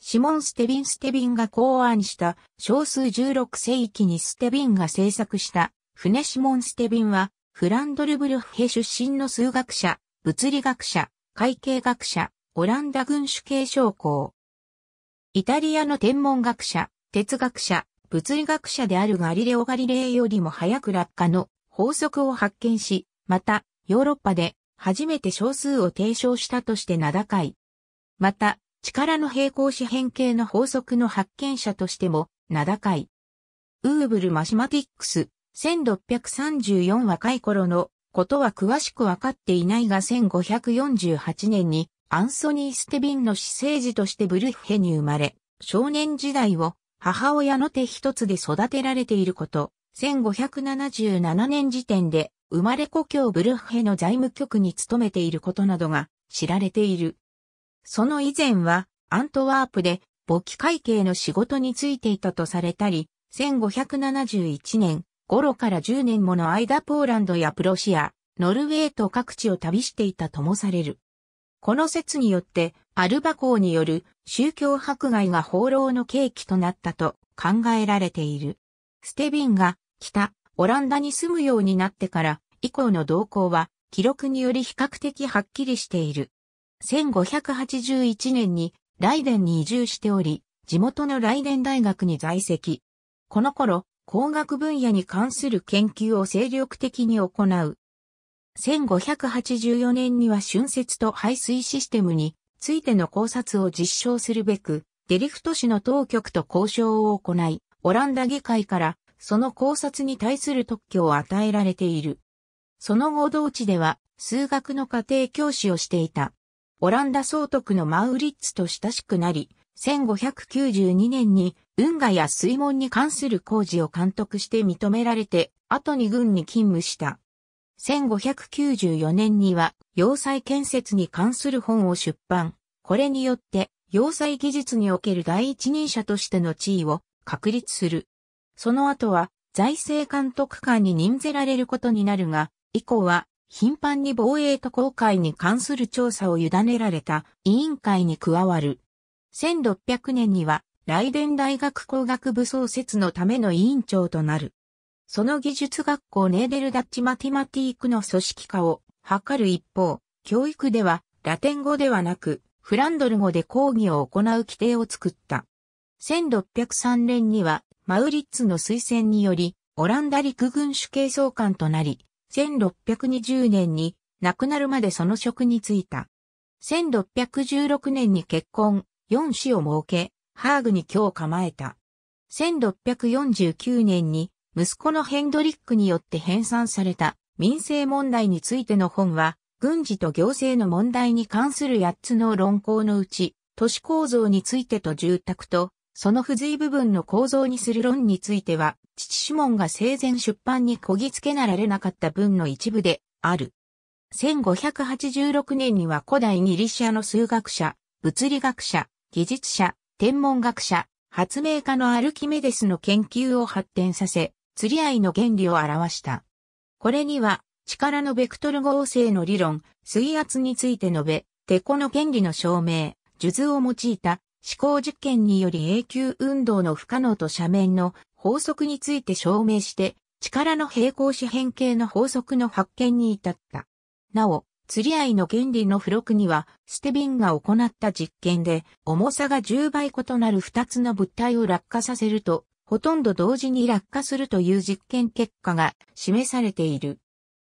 シモン・ステビン・ステビンが考案した少数16世紀にステビンが制作した船シモン・ステビンはフランドルブルフッヘ出身の数学者、物理学者、会計学者、オランダ軍主系将校。イタリアの天文学者、哲学者、物理学者であるガリレオ・ガリレイよりも早く落下の法則を発見し、また、ヨーロッパで初めて小数を提唱したとして名高い。また、力の平行四辺形の法則の発見者としても名高い。ウーブルマシマティックス、1634若い頃のことは詳しくわかっていないが1548年にアンソニー・ステビンの私生児としてブルッヘに生まれ、少年時代を母親の手一つで育てられていること、1577年時点で生まれ故郷ブルッヘの財務局に勤めていることなどが知られている。その以前はアントワープで簿記会計の仕事についていたとされたり、1571年頃から10年もの間ポーランドやプロシア、ノルウェーと各地を旅していたともされる。この説によって、アルバ公による宗教迫害が放浪の契機となったと考えられている。ステビンが北、オランダに住むようになってから以降の動向は記録により比較的はっきりしている。1581年にライデンに移住しており、地元のライデン大学に在籍。この頃、工学分野に関する研究を精力的に行う。1584年には春節と排水システムについての考察を実証するべく、デリフト市の当局と交渉を行い、オランダ議会からその考察に対する特許を与えられている。その後同地では数学の家庭教師をしていた。オランダ総督のマウリッツと親しくなり、1592年に運河や水門に関する工事を監督して認められて、後に軍に勤務した。1594年には要塞建設に関する本を出版。これによって、要塞技術における第一人者としての地位を確立する。その後は財政監督官に任せられることになるが、以降は頻繁に防衛と航海に関する調査を委ねられた委員会に加わる。1600年には、ライデン大学工学部創設のための委員長となる。その技術学校ネーデルダッチマティマティークの組織化を図る一方、教育ではラテン語ではなくフランドル語で講義を行う規定を作った。1603年にはマウリッツの推薦によりオランダ陸軍主計総監となり、1620年に亡くなるまでその職に就いた。1616年に結婚、4子を設け、ハーグに居を構えた。1649年に息子のヘンドリックによって編纂された民生問題についての本は、軍事と行政の問題に関する8つの論考のうち、都市構造についてと住宅とその付随部分の構造にする論については、父シモンが生前出版にこぎつけなられなかった文の一部である。1586年には古代ギリシアの数学者、物理学者、技術者、天文学者、発明家のアルキメデスの研究を発展させ、釣り合いの原理を表した。これには、力のベクトル合成の理論、水圧について述べ、テコの原理の証明、術図を用いた思考実験により永久運動の不可能と斜面の法則について証明して、力の平行四辺形の法則の発見に至った。なお、釣り合いの原理の付録には、ステビンが行った実験で、重さが10倍異なる2つの物体を落下させると、ほとんど同時に落下するという実験結果が示されている。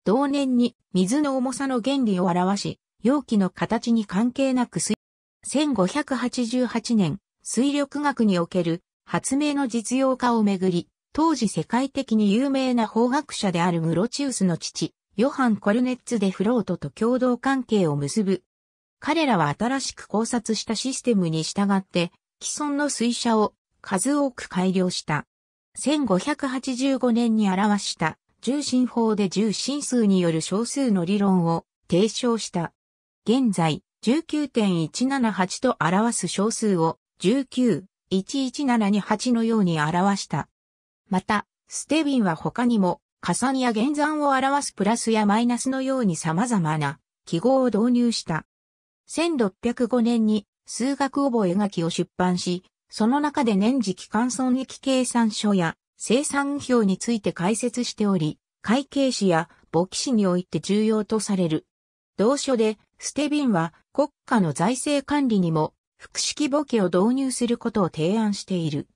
同年に水の重さの原理を表し、容器の形に関係なく水1588年、水力学における発明の実用化をめぐり、当時世界的に有名な法学者であるムロチウスの父、ヨハン・コルネッツ・デ・フロートと共同関係を結ぶ。彼らは新しく考察したシステムに従って、既存の水車を数多く改良した。1585年に表した重心法で重心数による小数の理論を提唱した。現在、19.178と表す小数を19.117に8のように表した。また、ステビンは他にも、加算や減算を表すプラスやマイナスのように様々な記号を導入した。1605年に数学覚書を出版し、その中で年次期間損益計算書や生産表について解説しており、会計士や簿記士において重要とされる。同書でステビンは国家の財政管理にも複式簿記を導入することを提案している。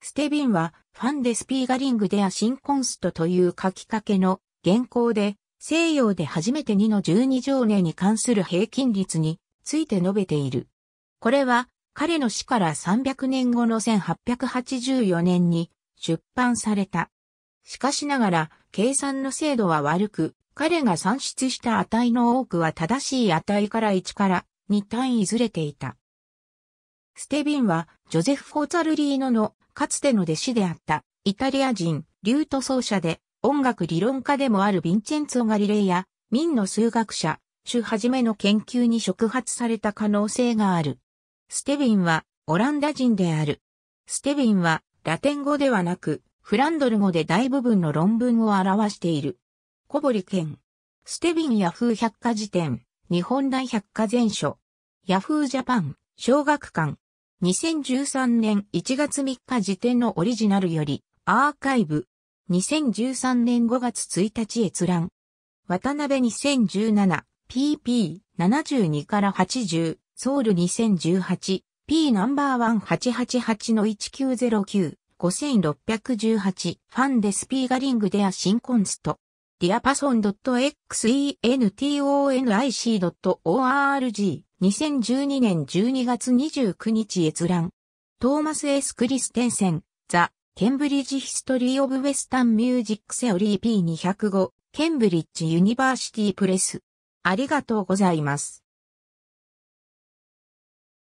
ステビンはファンデスピーガリングでアシンコンストという書きかけの原稿で西洋で初めて2の12条年に関する平均率について述べている。これは彼の死から300年後の1884年に出版された。しかしながら計算の精度は悪く、彼が算出した値の多くは正しい値から1から2単位ずれていた。ステビンは、ジョゼフ・フォーザルリーノの、かつての弟子であった、イタリア人、リュート奏者で、音楽理論家でもあるヴィンチェンツォ・ガリレイや、民の数学者、主はじめの研究に触発された可能性がある。ステビンは、オランダ人である。ステビンは、ラテン語ではなく、フランドル語で大部分の論文を表している。小堀健。ステビンヤフー百科事典、日本大百科全書。ヤフージャパン、小学館。2013年1月3日時点のオリジナルより、アーカイブ。2013年5月1日閲覧。渡辺 2017PP72 から80、ソウル 2018P ナンバー1888の1909。5618ファンデスピーガリングデア新コンスト。ディアパソン x e n t o n i c o r g 2012年12月29日閲覧。トーマス・エス・クリステンセン、ザ・ケンブリッジ・ヒストリー・オブ・ウェスタン・ミュージック・セオリー P205、ケンブリッジ・ユニバーシティ・プレス。ありがとうございます。